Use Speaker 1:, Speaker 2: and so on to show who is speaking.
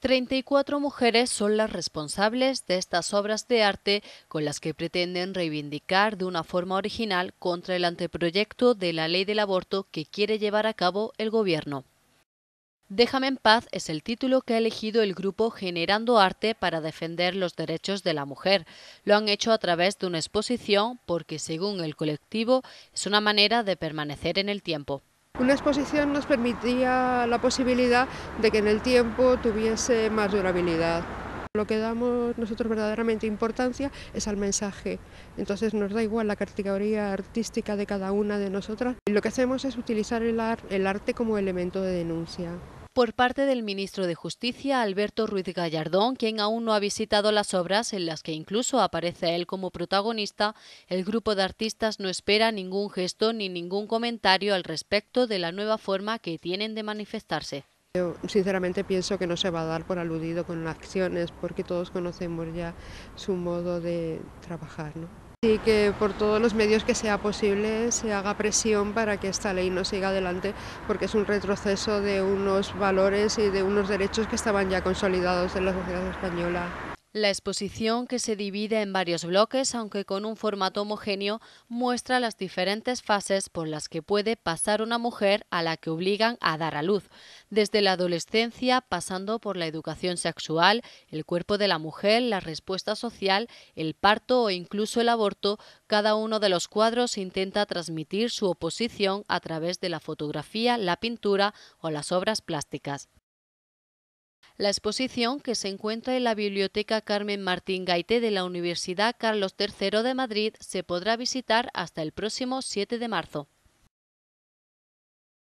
Speaker 1: 34 mujeres son las responsables de estas obras de arte con las que pretenden reivindicar de una forma original contra el anteproyecto de la ley del aborto que quiere llevar a cabo el gobierno. Déjame en paz es el título que ha elegido el grupo Generando Arte para defender los derechos de la mujer. Lo han hecho a través de una exposición porque, según el colectivo, es una manera de permanecer en el tiempo.
Speaker 2: Una exposición nos permitía la posibilidad de que en el tiempo tuviese más durabilidad. Lo que damos nosotros verdaderamente importancia es al mensaje. Entonces nos da igual la categoría artística de cada una de nosotras. Y lo que hacemos es utilizar el, el arte como elemento de denuncia
Speaker 1: por parte del ministro de Justicia, Alberto Ruiz Gallardón, quien aún no ha visitado las obras en las que incluso aparece él como protagonista, el grupo de artistas no espera ningún gesto ni ningún comentario al respecto de la nueva forma que tienen de manifestarse.
Speaker 2: Yo sinceramente pienso que no se va a dar por aludido con acciones porque todos conocemos ya su modo de trabajar y que por todos los medios que sea posible se haga presión para que esta ley no siga adelante, porque es un retroceso de unos
Speaker 1: valores y de
Speaker 2: unos derechos que estaban ya consolidados en la sociedad española.
Speaker 1: La exposición, que se divide en varios bloques, aunque con un formato homogéneo, muestra las diferentes fases por las que puede pasar una mujer a la que obligan a dar a luz, desde la adolescencia, pasando por la educación sexual, el cuerpo de la mujer, la respuesta social, el parto o incluso el aborto, cada uno de los cuadros intenta transmitir su oposición a través de la fotografía, la pintura o las obras plásticas. La exposición, que se encuentra en la Biblioteca Carmen Martín Gaité de la Universidad Carlos III de Madrid, se podrá visitar hasta el próximo 7 de marzo.